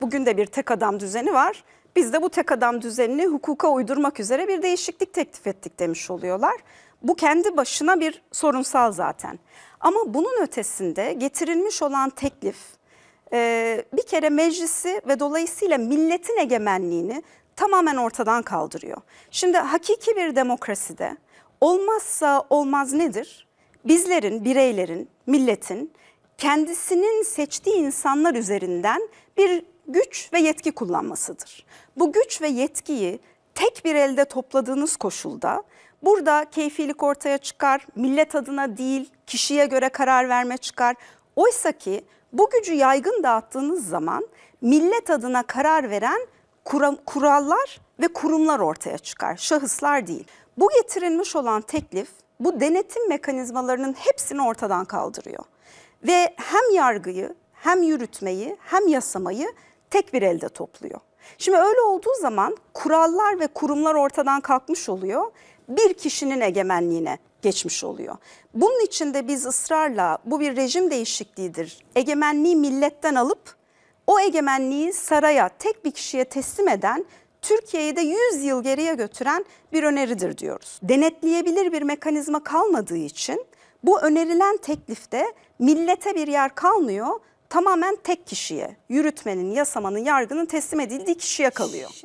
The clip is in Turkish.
Bugün de bir tek adam düzeni var. Biz de bu tek adam düzenini hukuka uydurmak üzere bir değişiklik teklif ettik demiş oluyorlar. Bu kendi başına bir sorunsal zaten. Ama bunun ötesinde getirilmiş olan teklif e, bir kere meclisi ve dolayısıyla milletin egemenliğini tamamen ortadan kaldırıyor. Şimdi hakiki bir demokraside olmazsa olmaz nedir? Bizlerin, bireylerin, milletin kendisinin seçtiği insanlar üzerinden bir güç ve yetki kullanmasıdır. Bu güç ve yetkiyi tek bir elde topladığınız koşulda burada keyfilik ortaya çıkar, millet adına değil kişiye göre karar verme çıkar. Oysa ki bu gücü yaygın dağıttığınız zaman millet adına karar veren kurallar ve kurumlar ortaya çıkar, şahıslar değil. Bu getirilmiş olan teklif bu denetim mekanizmalarının hepsini ortadan kaldırıyor. Ve hem yargıyı hem yürütmeyi hem yasamayı tek bir elde topluyor. Şimdi öyle olduğu zaman kurallar ve kurumlar ortadan kalkmış oluyor. Bir kişinin egemenliğine geçmiş oluyor. Bunun için de biz ısrarla bu bir rejim değişikliğidir. Egemenliği milletten alıp o egemenliği saraya tek bir kişiye teslim eden Türkiye'yi de 100 yıl geriye götüren bir öneridir diyoruz. Denetleyebilir bir mekanizma kalmadığı için bu önerilen teklifte millete bir yer kalmıyor tamamen tek kişiye, yürütmenin, yasamanın, yargının teslim edildiği kişiye kalıyor.